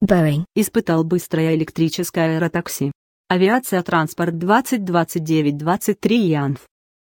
Боинг испытал быстрое электрическое аэротакси. Авиация транспорт 2029-23 Янф.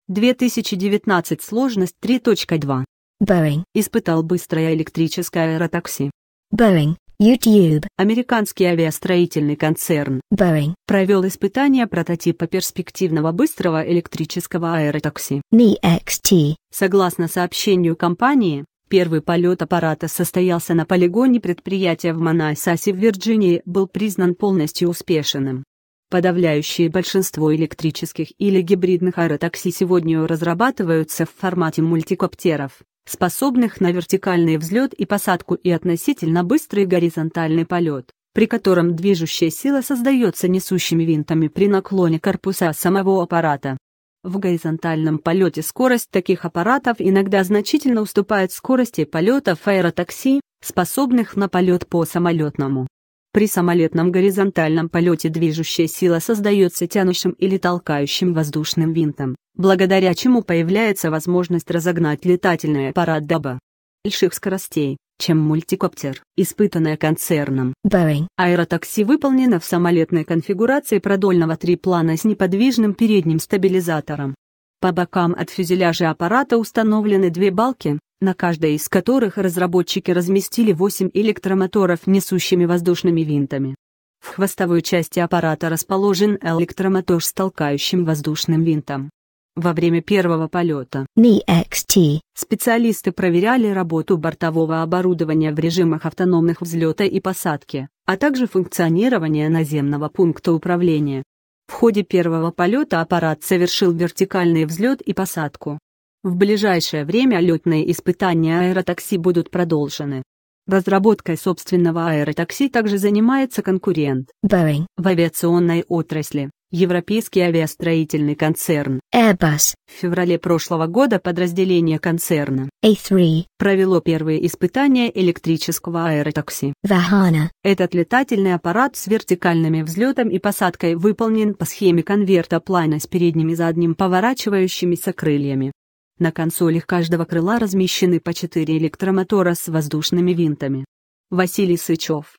2019 сложность 3.2. Боинг испытал быстрое электрическое аэротакси. Боинг, YouTube. Американский авиастроительный концерн Boeing провел испытания прототипа перспективного быстрого электрического аэротакси NEXT. Согласно сообщению компании, Первый полет аппарата состоялся на полигоне предприятия в Манайсасе в Вирджинии был признан полностью успешным. Подавляющее большинство электрических или гибридных аэротакси сегодня разрабатываются в формате мультикоптеров, способных на вертикальный взлет и посадку и относительно быстрый горизонтальный полет, при котором движущая сила создается несущими винтами при наклоне корпуса самого аппарата. В горизонтальном полете скорость таких аппаратов иногда значительно уступает скорости полета аэротакси, способных на полет по самолетному. При самолетном горизонтальном полете движущая сила создается тянущим или толкающим воздушным винтом, благодаря чему появляется возможность разогнать летательный аппарат до больших скоростей чем мультикоптер, испытанная концерном Boeing. Аэротакси выполнено в самолетной конфигурации продольного триплана с неподвижным передним стабилизатором. По бокам от фюзеляжа аппарата установлены две балки, на каждой из которых разработчики разместили 8 электромоторов несущими воздушными винтами. В хвостовой части аппарата расположен электромотор с толкающим воздушным винтом во время первого полета. NeXT Специалисты проверяли работу бортового оборудования в режимах автономных взлета и посадки, а также функционирование наземного пункта управления. В ходе первого полета аппарат совершил вертикальный взлет и посадку. В ближайшее время летные испытания аэротакси будут продолжены. Разработкой собственного аэротакси также занимается конкурент Boeing в авиационной отрасли. Европейский авиастроительный концерн Airbus в феврале прошлого года подразделение концерна A3 провело первые испытания электрического аэротакси Vahana. Этот летательный аппарат с вертикальными взлетом и посадкой выполнен по схеме конверта плана с передним и задним поворачивающимися крыльями. На консолях каждого крыла размещены по четыре электромотора с воздушными винтами. Василий Сычев